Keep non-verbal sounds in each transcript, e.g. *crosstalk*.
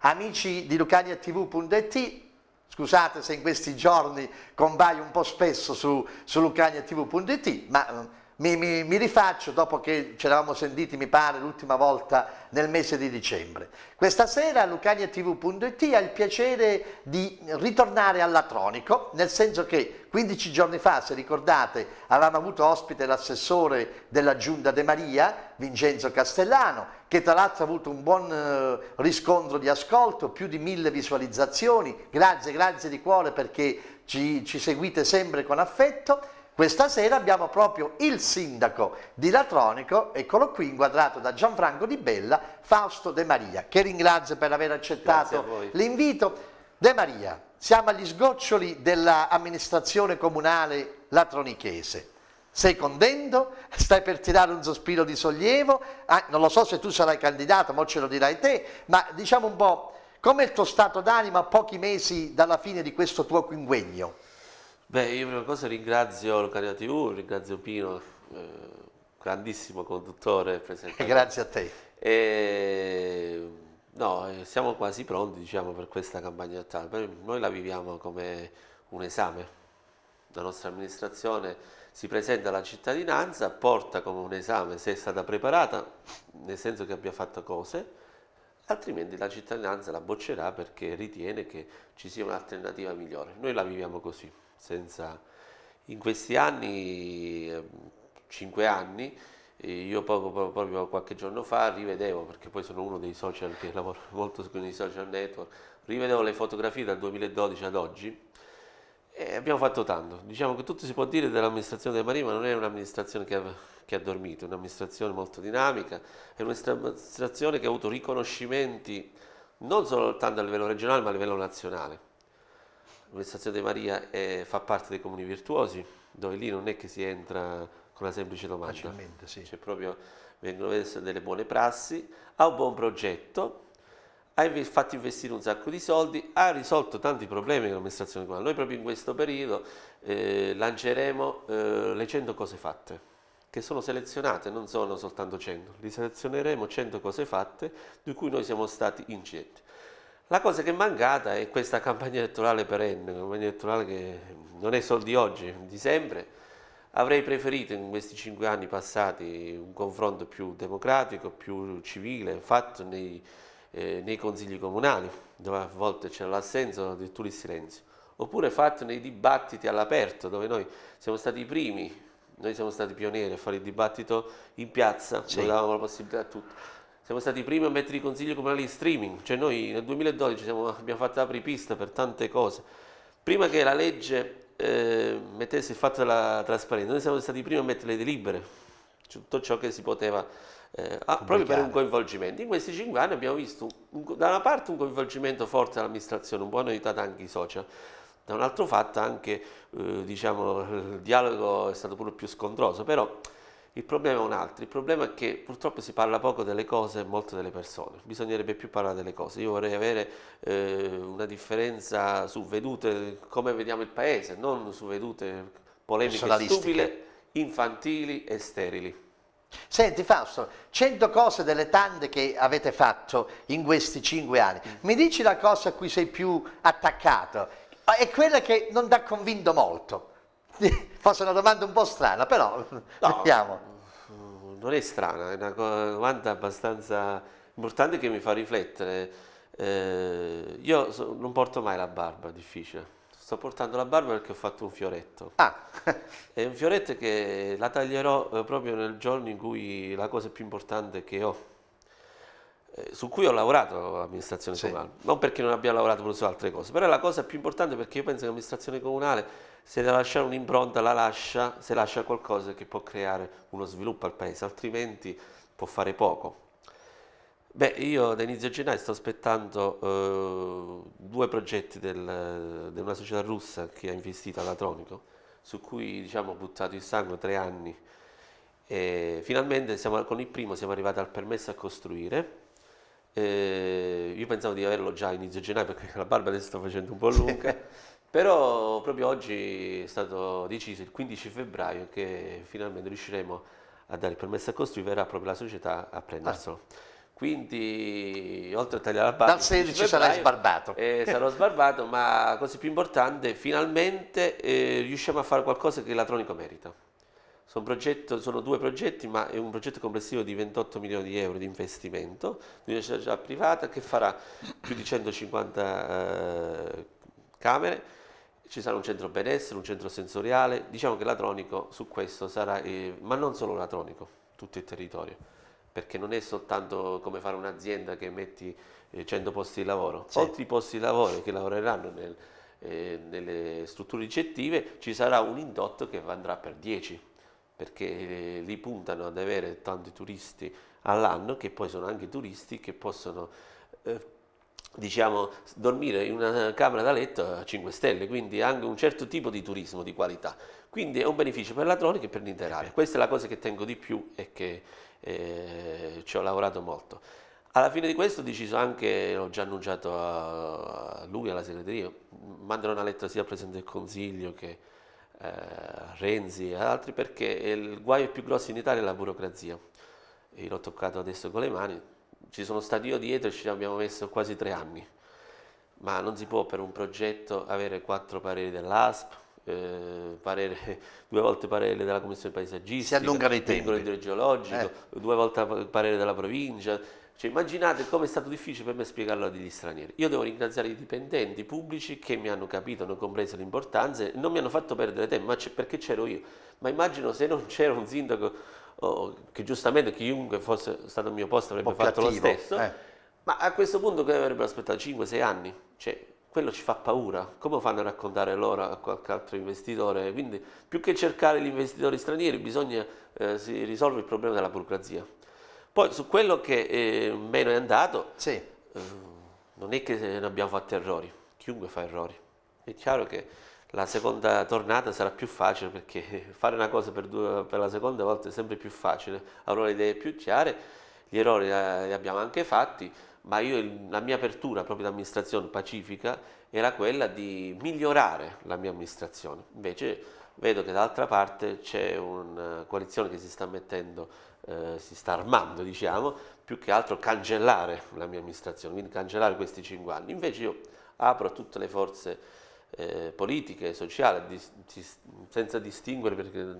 amici di lucaniatv.it, scusate se in questi giorni compaio un po' spesso su, su lucaniatv.it, ma eh, mi, mi, mi, rifaccio dopo che ci eravamo sentiti, mi pare, l'ultima volta nel mese di dicembre. Questa sera lucaniatv.it ha il piacere di ritornare all'atronico, nel senso che 15 giorni fa, se ricordate, avevamo avuto ospite l'assessore della Giunta De Maria, Vincenzo Castellano, che tra l'altro ha avuto un buon eh, riscontro di ascolto, più di mille visualizzazioni, grazie, grazie di cuore perché ci, ci seguite sempre con affetto. Questa sera abbiamo proprio il sindaco di Latronico, eccolo qui, inquadrato da Gianfranco Di Bella, Fausto De Maria, che ringrazio per aver accettato l'invito. De Maria, siamo agli sgoccioli dell'amministrazione comunale latronichese. Sei contento? Stai per tirare un sospiro di sollievo? Ah, non lo so se tu sarai candidato, ma ce lo dirai te, ma diciamo un po', com'è il tuo stato d'animo a pochi mesi dalla fine di questo tuo quinquennio? Beh, io prima cosa ringrazio Locaria TV, ringrazio Pino, eh, grandissimo conduttore presente. *laughs* Grazie a te. E, no, eh, siamo quasi pronti diciamo, per questa campagna elettorale, noi la viviamo come un esame, la nostra amministrazione si presenta alla cittadinanza, porta come un esame se è stata preparata, nel senso che abbia fatto cose, altrimenti la cittadinanza la boccerà perché ritiene che ci sia un'alternativa migliore. Noi la viviamo così, senza... in questi anni, 5 ehm, anni, io proprio, proprio qualche giorno fa rivedevo, perché poi sono uno dei social che lavoro *laughs* molto con i social network, rivedevo le fotografie dal 2012 ad oggi e eh, abbiamo fatto tanto, diciamo che tutto si può dire dell'amministrazione del Marino, ma non è un'amministrazione che ha, che ha dormito, è un'amministrazione molto dinamica, è un'amministrazione che ha avuto riconoscimenti non soltanto a livello regionale ma a livello nazionale. L'amministrazione di Maria è, fa parte dei comuni virtuosi, dove lì non è che si entra con una semplice domanda, sì. cioè proprio vengono messe delle buone prassi, ha un buon progetto, hai fatto investire un sacco di soldi, ha risolto tanti problemi con l'amministrazione comunale. Noi proprio in questo periodo eh, lanceremo eh, le 100 cose fatte che sono selezionate, non sono soltanto 100, li selezioneremo 100 cose fatte di cui noi siamo stati incidenti. La cosa che è mancata è questa *laughs* campagna elettorale perenne, campagna elettorale che non è soldi oggi, di sempre. Avrei preferito in questi cinque anni passati un confronto più democratico, più civile, fatto nei, eh, nei consigli comunali, dove a volte c'è l'assenso o addirittura il silenzio, oppure fatto nei dibattiti all'aperto, dove noi siamo stati i primi, noi siamo stati pionieri a fare il dibattito in piazza, sì. davamo la possibilità a tutti. Siamo stati i primi a mettere i consigli comunali in streaming, cioè noi nel 2012 siamo, abbiamo fatto apripista per tante cose. Prima che la legge eh, mettesse il fatto della trasparenza, noi siamo stati i primi a mettere le delibere, tutto ciò che si poteva eh, ah, proprio per un coinvolgimento. In questi cinque anni abbiamo visto un, da una parte un coinvolgimento forte dell'amministrazione, un po' hanno aiutato anche i social, da un altro fatto anche eh, diciamo, il dialogo è stato pure più scontroso, però il problema è un altro, il problema è che purtroppo si parla poco delle cose e molto delle persone, bisognerebbe più parlare delle cose, io vorrei avere eh, una differenza su vedute come vediamo il paese, non su vedute polemiche stupide, infantili e sterili. Senti Fausto, 100 cose delle tante che avete fatto in questi 5 anni, mm. mi dici la cosa a cui sei più attaccato? È quella che non ti ha convinto molto. *laughs* Forse è una domanda un po' strana, però no, vediamo. *laughs* Mm, non è strana, è una domanda abbastanza importante che mi fa riflettere. Eh, io so, non porto mai la barba, difficile Sto portando la barba perché ho fatto un fioretto. Ah! *laughs* è un fioretto che la taglierò eh, proprio nel giorno in cui la cosa più importante che ho, eh, su cui ho lavorato l'amministrazione sì. comunale. Non perché non abbia lavorato su altre cose, però è la cosa più importante perché io penso che l'amministrazione comunale, se deve lasciare un'impronta, la lascia, se lascia qualcosa che può creare uno sviluppo al paese, altrimenti può fare poco. Beh, io da inizio gennaio sto aspettando eh, due progetti del, di una società russa che ha investito all'Atronico, su cui diciamo, ho buttato il sangue tre anni. E finalmente siamo, con il primo siamo arrivati al permesso a costruire. E io pensavo di averlo già a inizio gennaio perché la barba adesso sta facendo un po' lunga, però proprio oggi è stato deciso, il 15 febbraio, che finalmente riusciremo a dare il permesso a costruire, verrà proprio la società a prenderselo. Ah. Quindi, oltre a tagliare la barba dal 16 febbraio, sarai sbarbato. Eh, sarò *laughs* sbarbato, ma cosa più importante, finalmente eh, riusciamo a fare qualcosa che l'Atronico merita. Sono, progetto, sono, due progetti, ma è un progetto complessivo di 28 milioni di euro di investimento di una società privata che farà più di 150 eh, camere, ci sarà un centro benessere, un centro sensoriale, diciamo che l'Atronico su questo sarà, eh, ma non solo l'Atronico, tutto il territorio perché non è soltanto come fare un'azienda che metti 100 eh, posti di lavoro, sì. oltre i posti di lavoro che lavoreranno nel, eh, nelle strutture ricettive ci sarà un indotto che andrà per 10 perché eh, li puntano ad avere tanti turisti all'anno che poi sono anche turisti che possono eh, diciamo dormire in una camera da letto a 5 stelle quindi anche un certo tipo di turismo di qualità quindi è un beneficio per la Tronic e per l'intera area questa è la cosa che tengo di più e che eh, ci ho lavorato molto. Alla fine di questo ho deciso anche, l'ho già annunciato a lui, alla segreteria, mandare una lettera sia al Presidente del Consiglio che eh, a Renzi e ad altri perché il guaio più grosso in Italia è la burocrazia. E l'ho toccato adesso con le mani, ci sono stati io dietro e ci abbiamo messo quasi tre anni ma non si può per un progetto avere quattro pareri dell'ASP, eh, parere, *laughs* due volte parere della commissione paesaggistica, si allungano i tempi, geologico, eh. due volte parere della provincia. Cioè, immaginate come è stato difficile per me spiegarlo a degli stranieri. Io devo ringraziare i dipendenti pubblici che mi hanno capito, hanno compreso l'importanza, e non mi hanno fatto perdere tempo, ma perché c'ero io. Ma immagino se non c'era un sindaco, oh, che giustamente chiunque fosse stato al mio posto avrebbe fatto lo stesso, eh. ma a questo punto che avrebbero aspettato 5-6 anni? Cioè, quello ci fa paura. Come fanno a raccontare loro a qualche altro investitore? Quindi più che cercare gli investitori stranieri bisogna eh, si risolve il problema della burocrazia. Poi su quello che eh, meno è andato, sì. eh, non è che ne abbiamo fatto errori, chiunque fa errori. È chiaro che la seconda tornata sarà più facile perché *laughs* fare una cosa per, due, per la seconda volta è sempre più facile, avrò le idee più chiare, gli errori eh, li abbiamo anche fatti, ma io, la mia apertura proprio d'amministrazione pacifica era quella di migliorare la mia amministrazione. Invece vedo che dall'altra parte c'è una eh, coalizione che si sta mettendo, eh, si sta armando, diciamo, più che altro cancellare la mia amministrazione, quindi cancellare questi cinque anni. Invece io apro tutte le forze eh, politiche, sociali, di, di, senza distinguere mm,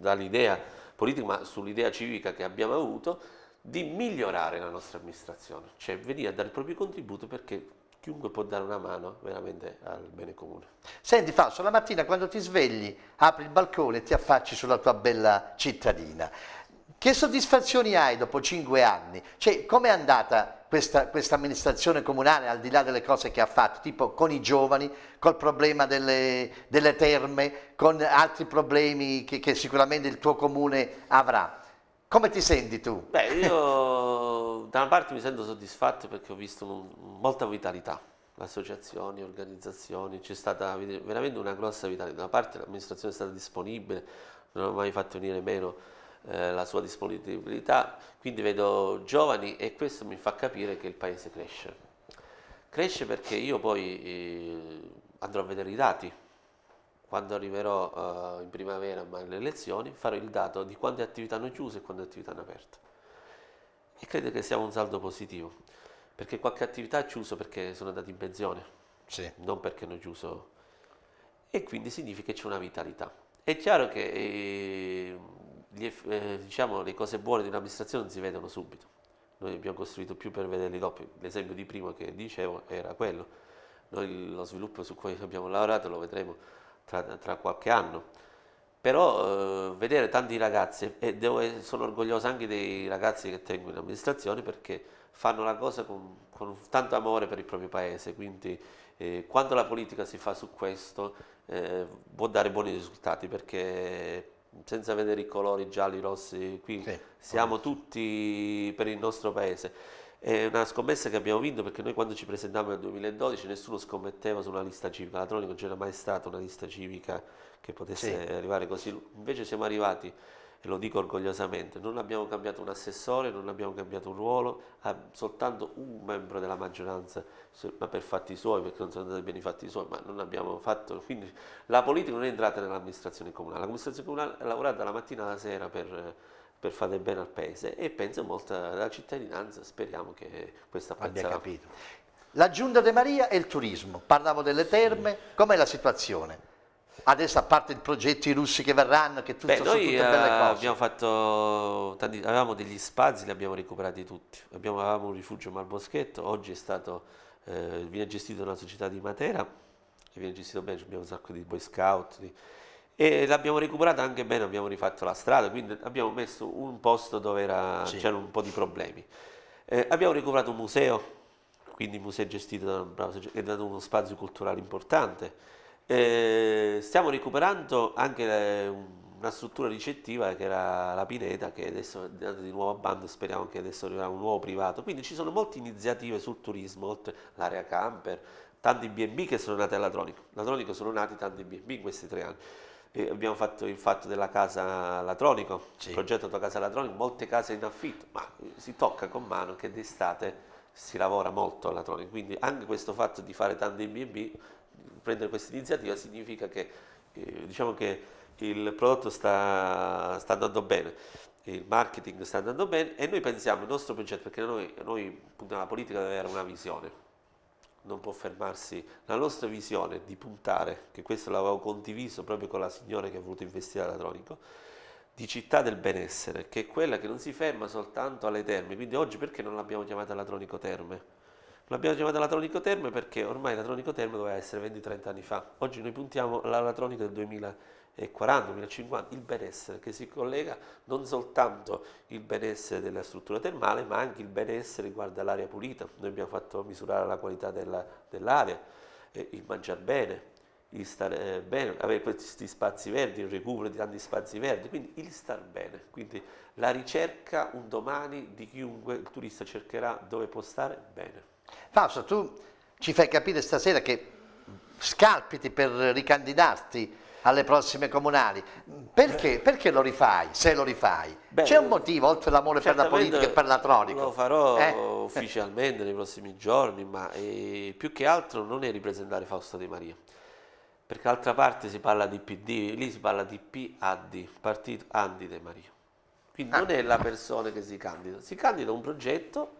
dall'idea politica, ma sull'idea civica che abbiamo avuto, di migliorare la nostra amministrazione, cioè venire a dare il proprio contributo perché chiunque può dare una mano veramente al bene comune. Senti Fausto, la mattina quando ti svegli apri il balcone e ti affacci sulla tua bella cittadina. Che soddisfazioni hai dopo cinque anni? Cioè, è andata questa, questa, amministrazione comunale al di là delle cose che ha fatto, tipo con i giovani, col problema delle, delle terme, con altri problemi che, che sicuramente il tuo comune avrà? Come ti senti tu? Beh, io da una parte mi sento soddisfatto perché ho visto molta vitalità, associazioni, organizzazioni, c'è stata veramente una grossa vitalità. Da una parte l'amministrazione è stata disponibile, non ho mai fatto venire meno eh, la sua disponibilità, quindi vedo giovani e questo mi fa capire che il paese cresce. Cresce perché io poi eh, andrò a vedere i dati, quando arriverò uh, in primavera ma alle elezioni farò il dato di quante attività hanno chiuso e quante attività hanno aperto e credo che sia un saldo positivo perché qualche attività ha chiuso perché sono andati in pensione sì. non perché hanno chiuso e quindi significa che c'è una vitalità è chiaro che eh, gli, eh, diciamo, le cose buone di un'amministrazione si vedono subito noi abbiamo costruito più per vederli dopo l'esempio di primo che dicevo era quello noi lo sviluppo su cui abbiamo lavorato lo vedremo tra, tra qualche anno. Però eh, vedere tanti ragazzi, e devo, sono orgoglioso anche dei ragazzi che tengo in amministrazione perché fanno la cosa con, con tanto amore per il proprio paese, quindi eh, quando la politica si fa su questo eh, può dare buoni risultati perché senza vedere i colori gialli, rossi, qui sì, siamo tutti per il nostro paese. È una scommessa che abbiamo vinto perché noi quando ci presentavamo nel 2012 nessuno scommetteva su una lista civica, la Tronico non c'era mai stata una lista civica che potesse sì. arrivare così, invece siamo arrivati e lo dico orgogliosamente, non abbiamo cambiato un assessore, non abbiamo cambiato un ruolo, soltanto un membro della maggioranza, ma per fatti suoi, perché non sono andati bene i fatti suoi, ma non abbiamo fatto, quindi la politica non è entrata nell'amministrazione comunale, l'amministrazione comunale ha lavorato dalla mattina alla sera per per fare bene al paese e penso molto alla cittadinanza, speriamo che questa apprezzerà. Abbia capito. La Giunta De Maria e il turismo, parlavo delle terme, com'è la situazione? Adesso a parte i progetti russi che verranno, che tutto, Beh, noi, tutte belle eh, cose. Abbiamo fatto tanti, avevamo degli spazi, li abbiamo recuperati tutti. Abbiamo, avevamo un rifugio a Malboschetto, oggi è stato, eh, viene gestito da una società di Matera, che viene gestito bene, abbiamo un sacco di boy scout, di, e l'abbiamo recuperata anche bene, abbiamo rifatto la strada, quindi abbiamo messo un posto dove sì. c'erano un po' di problemi. Eh, abbiamo recuperato un museo, quindi il museo è gestito da un bravo, è dato uno spazio culturale importante. Eh, stiamo recuperando anche le, eh, una struttura ricettiva che era la Pineta, che adesso è andata di nuovo a bando, speriamo che adesso arriverà un nuovo privato. Quindi ci sono molte iniziative sul turismo, oltre l'area camper, tanti B&B che sono nati alla Tronico. La Tronico sono nati tanti B&B in questi tre anni. Eh, abbiamo fatto il fatto della casa Latronico, sì. il progetto della casa Latronico, molte case in affitto, ma eh, si tocca con mano che d'estate si lavora molto alla Latronico, quindi anche questo fatto di fare tante B&B, prendere questa iniziativa significa che, eh, diciamo che il prodotto sta, sta andando bene il marketing sta andando bene e noi pensiamo il nostro progetto, perché noi, noi appunto, nella politica deve avere una visione, non può fermarsi. La nostra visione di puntare, che questo l'avevo condiviso proprio con la signora che ha voluto investire Tronico, di città del benessere, che è quella che non si ferma soltanto alle terme. Quindi oggi perché non l'abbiamo chiamata latronico terme? L'abbiamo chiamata latronico terme perché ormai la Tronico terme doveva essere 20-30 anni fa. Oggi noi puntiamo alla latronico del 2000 40.000, 50, il benessere che si collega non soltanto il benessere della struttura termale ma anche il benessere riguardo all'aria pulita, noi abbiamo fatto misurare la qualità dell'aria, eh, il mangiare bene, il stare eh, bene, avere questi spazi verdi, il recupero di tanti spazi verdi, quindi il star bene, quindi la ricerca un domani di chiunque il turista cercherà dove può stare bene. Fausto, tu ci fai capire stasera che scalpiti per ricandidarti alle prossime comunali. Perché, perché lo rifai, se lo rifai? C'è un motivo, oltre all'amore per la politica e per la tronica? Lo farò eh? ufficialmente nei prossimi giorni, ma eh, più che altro non è ripresentare Fausto De Maria. Perché d'altra parte si parla di PD, lì si parla di PAD, Partito Andi De Maria. Quindi non ah. è la persona che si candida, si candida un progetto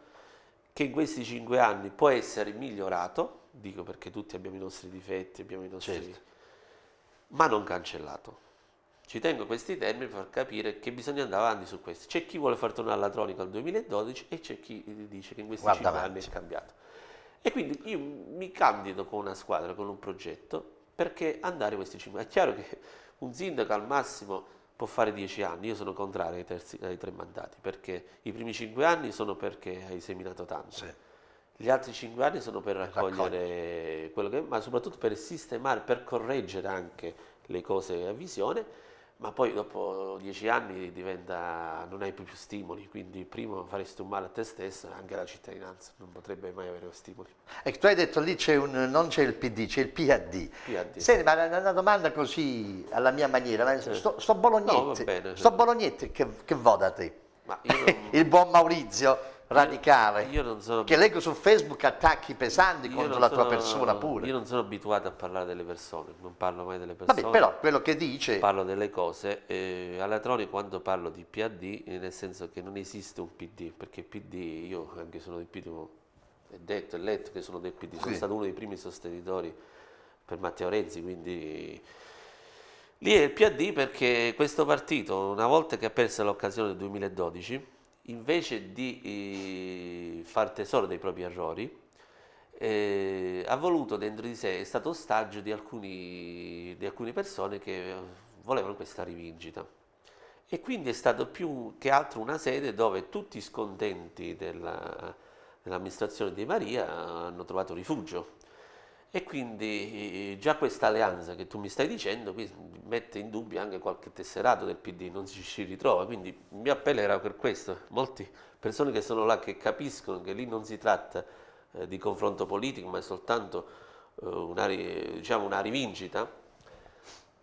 che in questi cinque anni può essere migliorato, dico perché tutti abbiamo i nostri difetti, abbiamo i nostri... Certo ma non cancellato. Ci tengo questi termini per far capire che bisogna andare avanti su questo. C'è chi vuole far tornare la tronica al 2012 e c'è chi dice che in questi Guarda 5 avanti. anni è cambiato. E quindi io mi candido con una squadra, con un progetto, perché andare questi 5 anni. È chiaro che un sindaco al massimo può fare 10 anni, io sono contrario ai, terzi, ai tre mandati, perché i primi 5 anni sono perché hai seminato tanto. Sì gli altri cinque anni sono per raccogliere quello che... ma soprattutto per sistemare, per correggere anche le cose a visione, ma poi dopo dieci anni diventa, non hai più, più stimoli, quindi prima faresti un male a te stesso e anche alla cittadinanza, non potrebbe mai avere stimoli. E ecco, tu hai detto lì c'è un, non c'è il PD, c'è il PAD. PAD. Senti, ma una, una domanda così alla mia maniera, sto, sto Bolognetti, no, bene, sto Bolognetti che, che vota te? Non... *laughs* il buon Maurizio radicale sono... che leggo su Facebook attacchi pesanti contro la sono... tua persona pure. Io non sono abituato a parlare delle persone, non parlo mai delle persone. Vabbè, però quello che dice... Parlo delle cose. Eh, alla Troni quando parlo di PD, eh, nel senso che non esiste un PD, perché PD, io anche sono del PD, è detto, è letto che sono del PD, sì. sono stato uno dei primi sostenitori per Matteo Renzi, quindi... Lì è il PD perché questo partito, una volta che ha perso l'occasione del 2012, invece di eh, far tesoro dei propri errori, eh, ha voluto dentro di sé, è stato ostaggio di, alcuni, di alcune persone che volevano questa rivincita. E quindi è stato più che altro una sede dove tutti i scontenti della, dell'amministrazione di Maria hanno trovato rifugio e quindi eh, già questa alleanza che tu mi stai dicendo mette in dubbio anche qualche tesserato del PD, non si ci ritrova, quindi il mio appello era per questo. Molte persone che sono là che capiscono che lì non si tratta eh, di confronto politico, ma è soltanto eh, una, diciamo, una rivincita,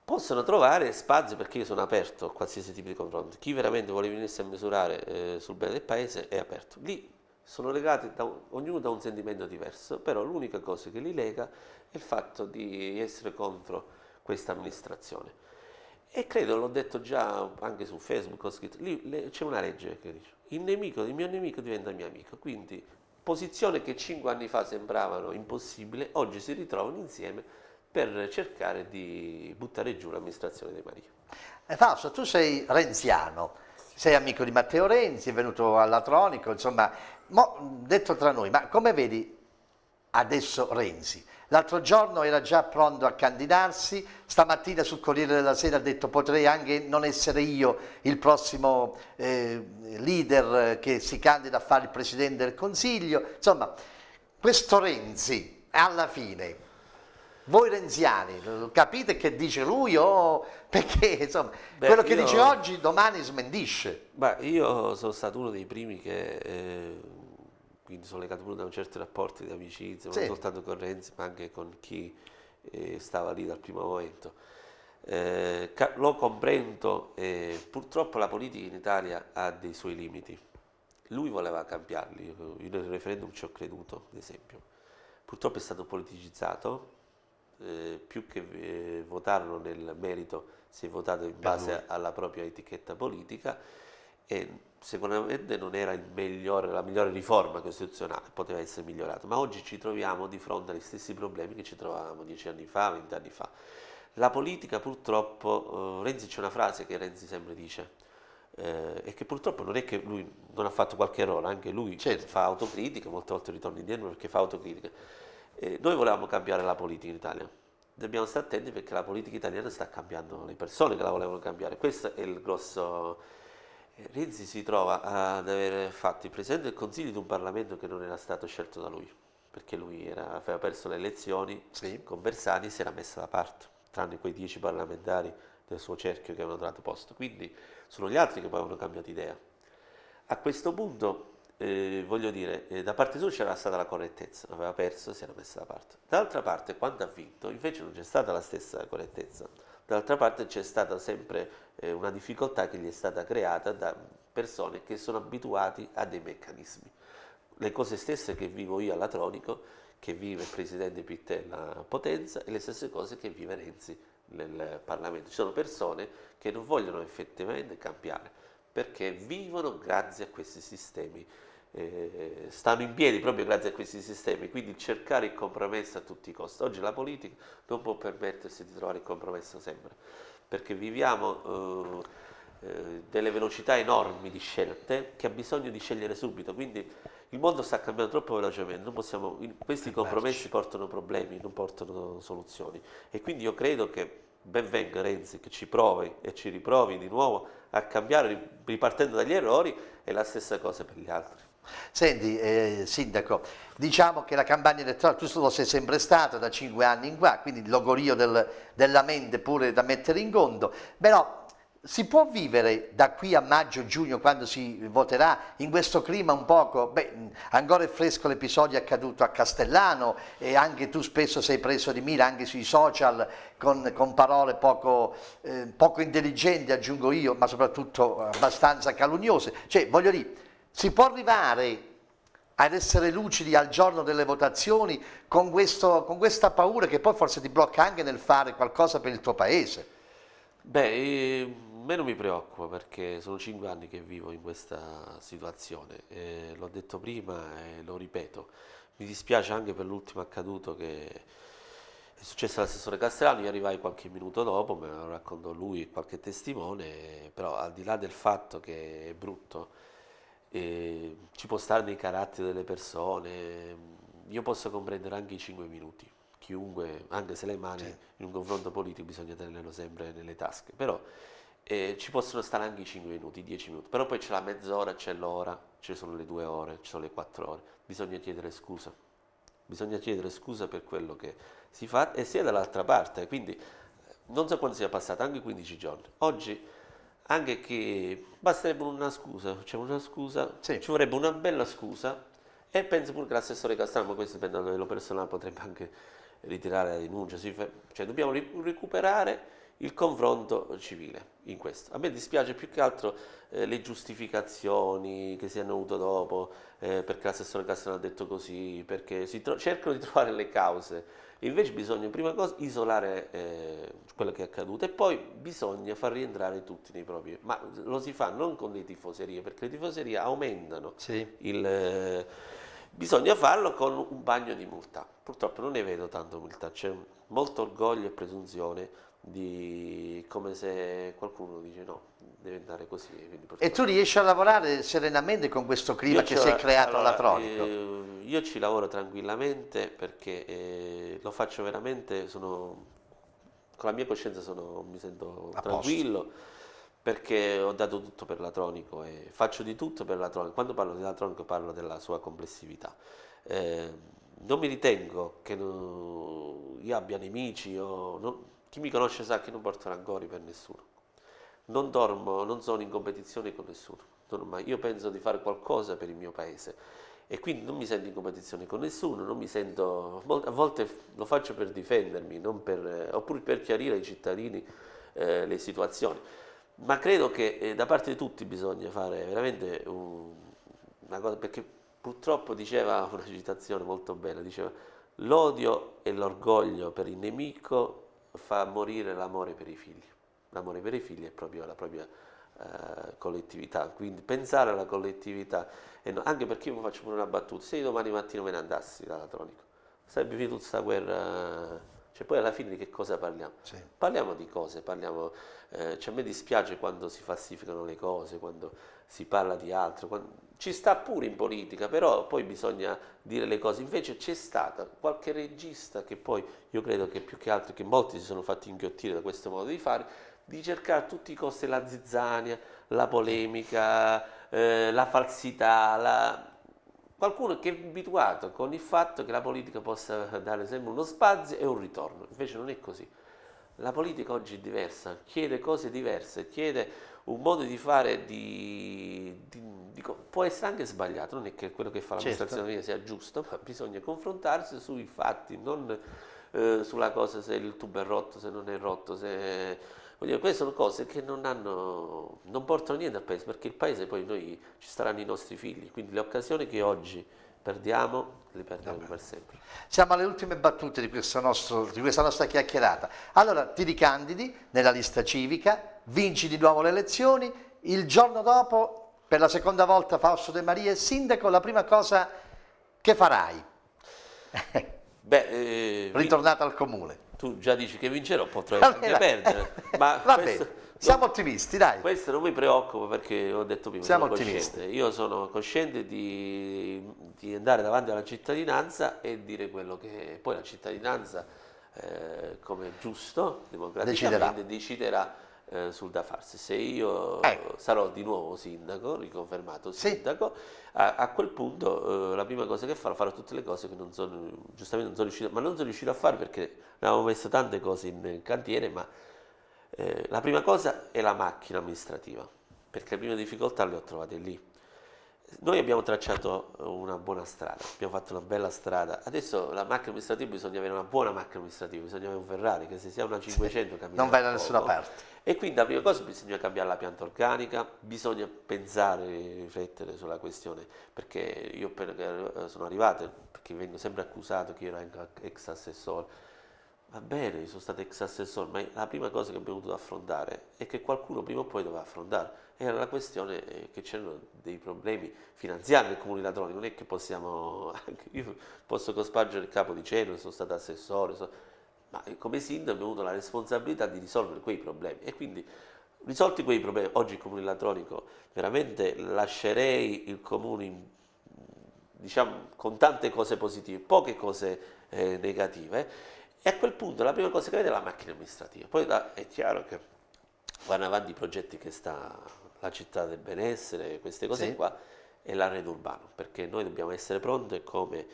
possono trovare spazio perché io sono aperto a qualsiasi tipo di confronto. Chi veramente vuole venirsi a misurare eh, sul bene del paese è aperto. Lì sono legati da, ognuno da un sentimento diverso, però l'unica cosa che li lega è il fatto di essere contro questa amministrazione. E credo, l'ho detto già anche su Facebook, ho scritto, lì le, c'è una legge che dice, il, nemico, il mio nemico diventa mio amico, quindi posizioni che cinque anni fa sembravano impossibili, oggi si ritrovano insieme per cercare di buttare giù l'amministrazione dei Maria. Eh, Fausto, tu sei renziano, sei amico di Matteo Renzi, è venuto all'Atronico, insomma Mo, detto tra noi, ma come vedi adesso Renzi? L'altro giorno era già pronto a candidarsi, stamattina sul Corriere della Sera ha detto potrei anche non essere io il prossimo eh, leader che si candida a fare il Presidente del Consiglio. Insomma, questo Renzi alla fine voi renziani capite che dice lui o oh, perché insomma Beh, quello che io, dice oggi domani smendisce Beh, io sono stato uno dei primi che eh, quindi sono legato pure da un certo rapporto di amicizia sì. non soltanto con Renzi ma anche con chi eh, stava lì dal primo momento eh, lo comprendo purtroppo la politica in Italia ha dei suoi limiti lui voleva cambiarli io nel referendum ci ho creduto ad esempio purtroppo è stato politicizzato eh, più che eh, votarlo nel merito, si è votato in base a, alla propria etichetta politica e sicuramente non era migliore, la migliore riforma costituzionale, poteva essere migliorata, ma oggi ci troviamo di fronte agli stessi problemi che ci trovavamo dieci anni fa, vent'anni fa. La politica purtroppo, eh, Renzi c'è una frase che Renzi sempre dice, eh, e che purtroppo non è che lui non ha fatto qualche errore, anche lui certo. fa autocritica, molte volte ritorna indietro perché fa autocritica eh, noi volevamo cambiare la politica in Italia, dobbiamo stare attenti perché la politica italiana sta cambiando, le persone che la volevano cambiare, questo è il grosso... Eh, Renzi si trova ad aver fatto il Presidente del Consiglio di un Parlamento che non era stato scelto da lui, perché lui era, aveva perso le elezioni sì. con Bersani si era messo da parte, tranne quei dieci parlamentari del suo cerchio che avevano dato posto. Quindi sono gli altri che poi avevano cambiato idea. A questo punto eh, voglio dire, eh, da parte sua c'era stata la correttezza, aveva perso e si era messa da parte. D'altra parte, quando ha vinto, invece non c'è stata la stessa correttezza. D'altra parte c'è stata sempre eh, una difficoltà che gli è stata creata da persone che sono abituate a dei meccanismi. Le cose stesse che vivo io all'Atronico, che vive il presidente Pittella a Potenza, e le stesse cose che vive Renzi nel Parlamento. Ci sono persone che non vogliono effettivamente cambiare perché vivono grazie a questi sistemi, eh, stanno in piedi proprio grazie a questi sistemi, quindi cercare il compromesso a tutti i costi. Oggi la politica non può permettersi di trovare il compromesso sempre, perché viviamo eh, eh delle velocità enormi di scelte che ha bisogno di scegliere subito, quindi il mondo sta cambiando troppo velocemente, possiamo, questi eh, compromessi portano problemi, non portano soluzioni e quindi io credo che ben venga Renzi che ci provi e ci riprovi di nuovo a cambiare ripartendo dagli errori e la stessa cosa per gli altri. Senti eh, Sindaco, diciamo che la campagna elettorale, tu lo sei sempre stato da cinque anni in qua, quindi il logorio del, della mente pure da mettere in conto, però si può vivere da qui a maggio-giugno, quando si voterà, in questo clima un poco? Beh, ancora è fresco l'episodio accaduto a Castellano e anche tu spesso sei preso di mira, anche sui social, con, con parole poco, eh, poco, intelligenti, aggiungo io, ma soprattutto abbastanza calunniose. Cioè, voglio dire, si può arrivare ad essere lucidi al giorno delle votazioni con, questo, con questa paura che poi forse ti blocca anche nel fare qualcosa per il tuo paese? Beh, ehm, meno mi preoccupa perché sono cinque anni che vivo in questa situazione, eh, l'ho detto prima e lo ripeto, mi dispiace anche per l'ultimo accaduto che è successo all'assessore Castellano, io arrivai qualche minuto dopo, me lo raccontò lui e qualche testimone, però al di là del fatto che è brutto, eh, ci può stare nei caratteri delle persone, io posso comprendere anche i cinque minuti, chiunque, anche se le mani certo. in un confronto politico bisogna tenerlo sempre nelle tasche, però e ci possono stare anche 5 minuti, 10 minuti, però poi c'è la mezz'ora, c'è l'ora, ci sono le due ore, ci sono le quattro ore, bisogna chiedere scusa, bisogna chiedere scusa per quello che si fa e sia dall'altra parte, quindi non so quanto sia passato, anche 15 giorni. Oggi anche che basterebbe una scusa, c'è una scusa, sì. ci vorrebbe una bella scusa e penso pure che l'assessore Castrano, ma questo dipende dallo personale, potrebbe anche ritirare la denuncia, cioè dobbiamo recuperare il confronto civile in questo. A me dispiace più che altro eh, le giustificazioni che si hanno avuto dopo, eh, perché l'assessore Castano ha detto così, perché cercano di trovare le cause. Invece bisogna prima cosa isolare eh, quello che è accaduto e poi bisogna far rientrare tutti nei propri. Ma lo si fa non con le tifoserie, perché le tifoserie aumentano sì. il... Bisogna farlo con un bagno di multa. Purtroppo non ne vedo tanta umiltà, c'è molto orgoglio e presunzione di come se qualcuno dice no, deve andare così. E tu riesci a lavorare serenamente con questo clima che si è creato allora, all'atronico? Eh, io ci lavoro tranquillamente perché eh, lo faccio veramente, sono, con la mia coscienza sono, mi sento a tranquillo. Posto. Perché ho dato tutto per la l'atronico e faccio di tutto per la l'atronico. Quando parlo della dell'atronico parlo della sua complessività. Eh, non mi ritengo che no, io abbia nemici o. No, chi mi conosce sa che non porto rancori per nessuno. Non dormo, non sono in competizione con nessuno. Io penso di fare qualcosa per il mio paese e quindi non mi sento in competizione con nessuno, non mi sento, a volte lo faccio per difendermi, per, oppure per chiarire ai cittadini eh, le situazioni. Ma credo che eh, da parte di tutti bisogna fare veramente un, una cosa, perché purtroppo diceva una citazione molto bella, diceva l'odio e l'orgoglio per il nemico fa morire l'amore per i figli. L'amore per i figli è proprio la propria eh, collettività, quindi pensare alla collettività, no, anche perché io faccio pure una battuta, se io domani mattina me ne andassi dall'Atronico, sarebbe finita questa guerra cioè poi alla fine di che cosa parliamo? Sì. Parliamo di cose, parliamo, eh, cioè a me dispiace quando si falsificano le cose, quando si parla di altro, quando, ci sta pure in politica, però poi bisogna dire le cose. Invece c'è stato qualche regista che poi io credo che più che altro, che molti si sono fatti inghiottire da questo modo di fare, di cercare a tutti i costi la zizzania, la polemica, eh, la falsità, la Qualcuno che è abituato con il fatto che la politica possa dare sempre uno spazio e un ritorno, invece non è così. La politica oggi è diversa, chiede cose diverse, chiede un modo di fare, di, di, di, può essere anche sbagliato, non è che quello che fa l'amministrazione certo. sia giusto, ma bisogna confrontarsi sui fatti, non eh, sulla cosa se il tubo è rotto, se non è rotto, se Dire, queste sono cose che non, hanno, non portano niente al paese, perché il paese poi noi ci saranno i nostri figli, quindi le occasioni che oggi perdiamo le perdiamo per sempre. Siamo alle ultime battute di, nostro, di questa nostra chiacchierata. Allora ti ricandidi nella lista civica, vinci di nuovo le elezioni, il giorno dopo per la seconda volta Fausto De Maria è sindaco, la prima cosa che farai? Beh, eh, ritornata al comune tu già dici che vincerò, potrei anche perdere. *laughs* ma vabbè, questo, siamo non, ottimisti, dai. Questo non mi preoccupa perché ho detto prima, siamo ottimisti. Io sono cosciente di, di, andare davanti alla cittadinanza e dire quello che poi la cittadinanza, eh, come giusto, democraticamente deciderà, deciderà eh, sul da farsi. Se io ecco. sarò di nuovo sindaco, riconfermato sindaco, sì. a, a, quel punto eh, la prima cosa che farò, farò tutte le cose che non sono, giustamente non sono riuscito, ma non sono riuscito a fare perché ne avevo messo tante cose in cantiere, ma eh, la prima cosa è la macchina amministrativa, perché le prime difficoltà le ho trovate lì noi abbiamo tracciato eh, una buona strada, abbiamo fatto una bella strada. Adesso la macchina amministrativa bisogna avere una buona macchina amministrativa, bisogna avere un Ferrari che se sia una 500 sì, cammina. Non va da nessuna parte. E quindi la prima cosa bisogna cambiare la pianta organica, bisogna pensare, riflettere sulla questione, perché io eh, sono arrivato, perché vengo sempre accusato che io ero ex assessore. Va bene, sono stato ex assessore, ma la prima cosa che abbiamo dovuto affrontare è che qualcuno prima o poi doveva affrontare era la questione che c'erano dei problemi finanziari nel comune di Ladroni, non è che possiamo, *laughs* io posso cospargere il capo di cielo, sono stato assessore, sono, ma come sindaco abbiamo avuto la responsabilità di risolvere quei problemi e quindi risolti quei problemi, oggi il comune di Latronico veramente lascerei il comune diciamo, con tante cose positive, poche cose eh, negative e a quel punto la prima cosa che avete è la macchina amministrativa, poi là, è chiaro che vanno avanti i progetti che sta la città del benessere, queste cose sì. qua, e l'arredo urbano, perché noi dobbiamo essere pronti come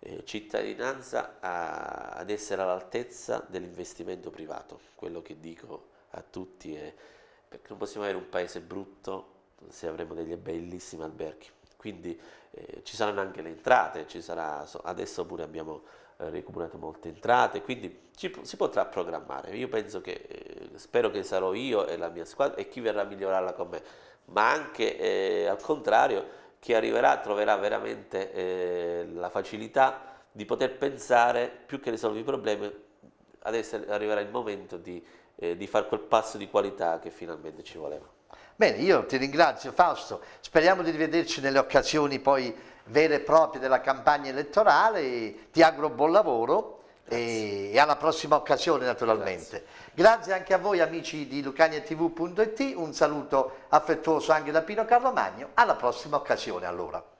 eh, cittadinanza a, ad essere all'altezza dell'investimento privato. Quello che dico a tutti è eh, perché non possiamo avere un paese brutto se avremo degli bellissimi alberghi. Quindi eh, ci saranno anche le entrate, ci sarà, adesso pure abbiamo recuperato eh, molte entrate, quindi ci, si potrà programmare. Io penso che, eh, spero che sarò io e la mia squadra e chi verrà a migliorarla con me, ma anche eh, al contrario chi arriverà troverà veramente eh, la facilità di poter pensare più che risolvere i problemi, adesso arriverà il momento di, eh, di fare quel passo di qualità che finalmente ci voleva. Bene, io ti ringrazio Fausto, speriamo di rivederci nelle occasioni poi vere e proprie della campagna elettorale, ti auguro buon lavoro e, e, alla prossima occasione naturalmente. Grazie. Grazie anche a voi amici di lucaniatv.it, un saluto affettuoso anche da Pino Carlo Magno, alla prossima occasione allora.